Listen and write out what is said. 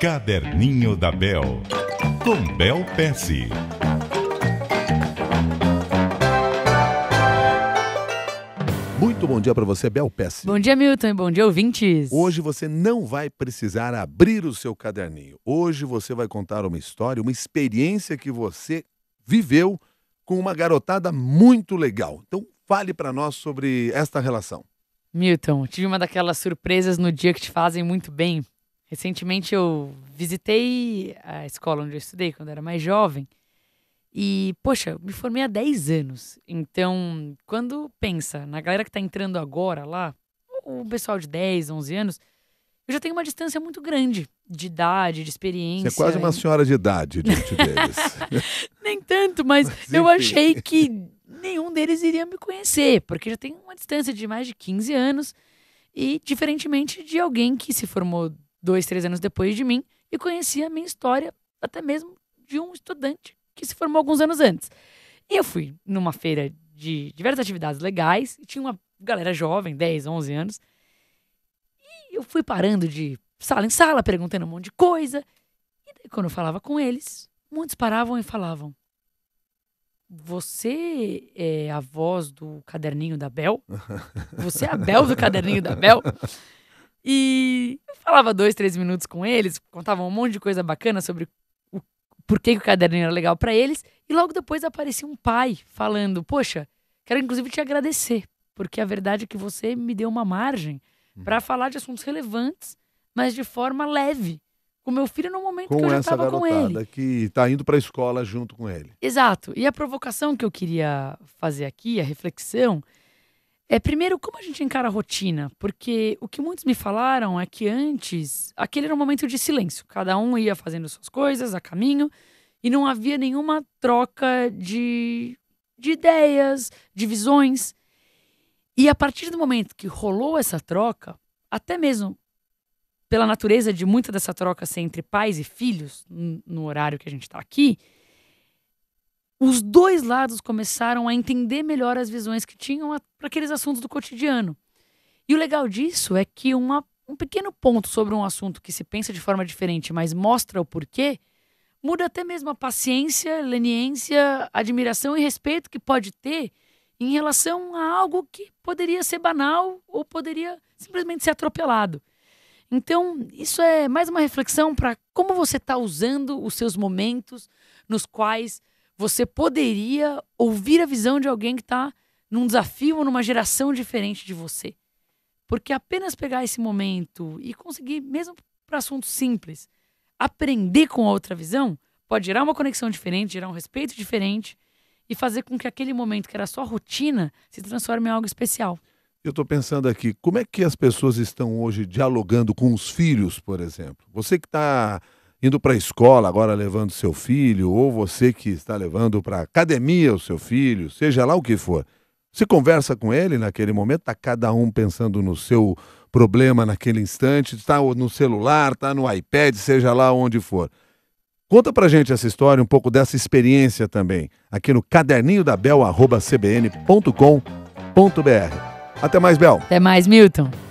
Caderninho da Bel, com Bel Pesce. Muito bom dia para você, Bel Pesce. Bom dia, Milton. e Bom dia, ouvintes. Hoje você não vai precisar abrir o seu caderninho. Hoje você vai contar uma história, uma experiência que você viveu com uma garotada muito legal. Então, fale para nós sobre esta relação. Milton, tive uma daquelas surpresas no dia que te fazem muito bem. Recentemente eu visitei a escola onde eu estudei quando era mais jovem. E, poxa, me formei há 10 anos. Então, quando pensa na galera que está entrando agora lá, o pessoal de 10, 11 anos, eu já tenho uma distância muito grande de idade, de experiência. Você é quase uma senhora de idade diante deles. Nem tanto, mas, mas eu achei que nenhum deles iria me conhecer, porque já tem uma distância de mais de 15 anos. E, diferentemente de alguém que se formou dois, três anos depois de mim, e conhecia a minha história, até mesmo de um estudante que se formou alguns anos antes. E eu fui numa feira de diversas atividades legais, e tinha uma galera jovem, 10, 11 anos, e eu fui parando de sala em sala, perguntando um monte de coisa, e daí, quando eu falava com eles, muitos paravam e falavam: Você é a voz do caderninho da Bel? Você é a Bel do caderninho da Bel? E falava dois, três minutos com eles, contavam um monte de coisa bacana sobre o, por que, o caderno era legal para eles. E logo depois aparecia um pai falando: Poxa, quero inclusive te agradecer, porque a verdade é que você me deu uma margem uhum. para falar de assuntos relevantes, mas de forma leve. Com meu filho no momento com que eu já estava com ele. que está indo para a escola junto com ele. Exato. E a provocação que eu queria fazer aqui, a reflexão, é, primeiro, como a gente encara a rotina? Porque o que muitos me falaram é que antes, aquele era um momento de silêncio. Cada um ia fazendo suas coisas, a caminho, e não havia nenhuma troca de, de ideias, de visões. E a partir do momento que rolou essa troca, até mesmo pela natureza de muita dessa troca ser entre pais e filhos, no horário que a gente está aqui, os dois lados começaram a entender melhor as visões que tinham para aqueles assuntos do cotidiano. E o legal disso é que uma, um pequeno ponto sobre um assunto que se pensa de forma diferente, mas mostra o porquê, muda até mesmo a paciência, leniência, admiração e respeito que pode ter em relação a algo que poderia ser banal ou poderia simplesmente ser atropelado. Então, isso é mais uma reflexão para como você está usando os seus momentos nos quais você poderia ouvir a visão de alguém que está num desafio ou numa geração diferente de você. Porque apenas pegar esse momento e conseguir, mesmo para assuntos simples, aprender com a outra visão, pode gerar uma conexão diferente, gerar um respeito diferente e fazer com que aquele momento que era só rotina se transforme em algo especial. Eu estou pensando aqui, como é que as pessoas estão hoje dialogando com os filhos, por exemplo? Você que está indo para a escola agora levando seu filho, ou você que está levando para a academia o seu filho, seja lá o que for. Você conversa com ele naquele momento, está cada um pensando no seu problema naquele instante, está no celular, está no iPad, seja lá onde for. Conta pra gente essa história, um pouco dessa experiência também, aqui no caderninho da Bel, arroba cbn.com.br. Até mais, Bel. Até mais, Milton.